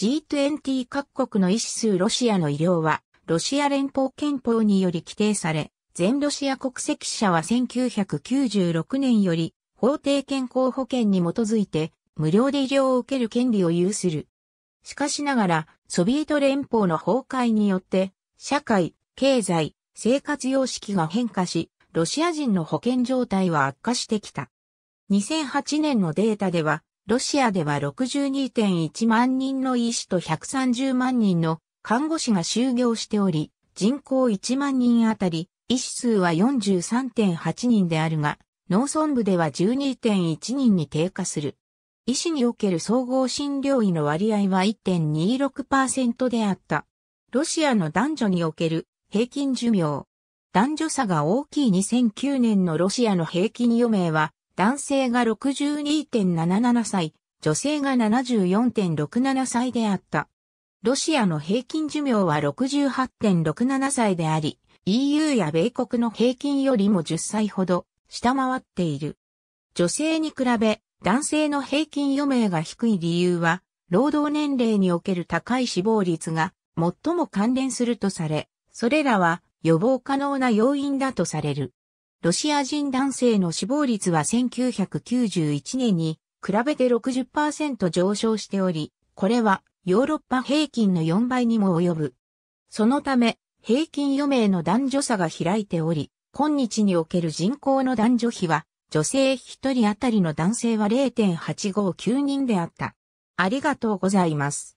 G20 各国の医師数ロシアの医療は、ロシア連邦憲法により規定され、全ロシア国籍者は1996年より、法定健康保険に基づいて、無料で医療を受ける権利を有する。しかしながら、ソビエト連邦の崩壊によって、社会、経済、生活様式が変化し、ロシア人の保険状態は悪化してきた。2008年のデータでは、ロシアでは62.1万人の医師と130万人の看護師が就業しており、人口1万人あたり、医師数は43.8人であるが、農村部では12.1人に低下する。医師における総合診療医の割合は1.26%であった。ロシアの男女における平均寿命。男女差が大きい2009年のロシアの平均余命は男性が62.77歳、女性が74.67歳であった。ロシアの平均寿命は68.67歳であり、EU や米国の平均よりも10歳ほど下回っている。女性に比べ男性の平均余命が低い理由は、労働年齢における高い死亡率が最も関連するとされ、それらは予防可能な要因だとされる。ロシア人男性の死亡率は1991年に比べて60%上昇しており、これはヨーロッパ平均の4倍にも及ぶ。そのため、平均余命の男女差が開いており、今日における人口の男女比は、女性1人あたりの男性は0.859人であった。ありがとうございます。